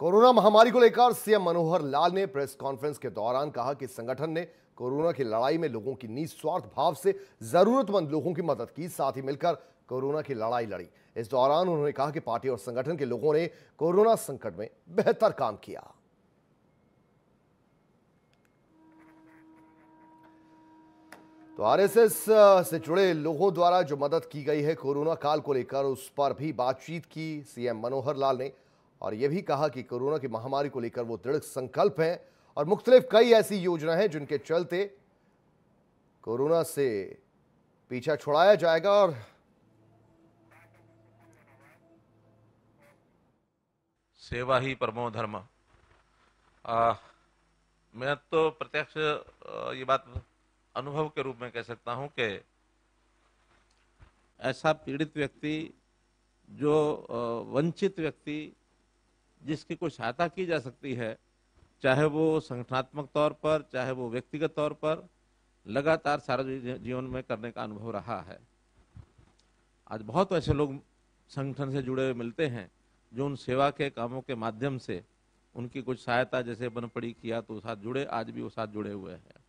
corona महामारी को लेकर सीएम मनोहर लाल ने प्रेस कॉन्फ्रेंस के दौरान कहा कि संगठन ने कोरोना की लड़ाई में लोगों की निस्वार्थ भाव से जरूरतमंद लोगों की मदद की साथ ही मिलकर कोरोना की लड़ाई लड़ी इस दौरान उन्होंने कहा कि पार्टी और संगठन के लोगों ने कोरोना संकट में बेहतर काम किया तो आरएसएस से जुड़े लोगों द्वारा जो मदद की गई है कोरोना काल को लेकर उस पर भी बातचीत की सीएम मनोहर लाल ने और यह भी कहा कि कोरोना की महामारी को लेकर वो दृढ़ संकल्प हैं और मुख्तलिफ कई ऐसी योजना हैं जिनके चलते कोरोना से पीछा छुड़ाया जाएगा और सेवा ही परमो धर्म मैं तो प्रत्यक्ष ये बात अनुभव के रूप में कह सकता हूं कि ऐसा पीड़ित व्यक्ति जो वंचित व्यक्ति जिसकी कोई सहायता की जा सकती है चाहे वो संगठनात्मक तौर पर चाहे वो व्यक्तिगत तौर पर लगातार सार्वजनिक जीवन में करने का अनुभव रहा है आज बहुत ऐसे लोग संगठन से जुड़े हुए मिलते हैं जो उन सेवा के कामों के माध्यम से उनकी कुछ सहायता जैसे बनपड़ी किया तो साथ जुड़े आज भी वो साथ जुड़े हुए हैं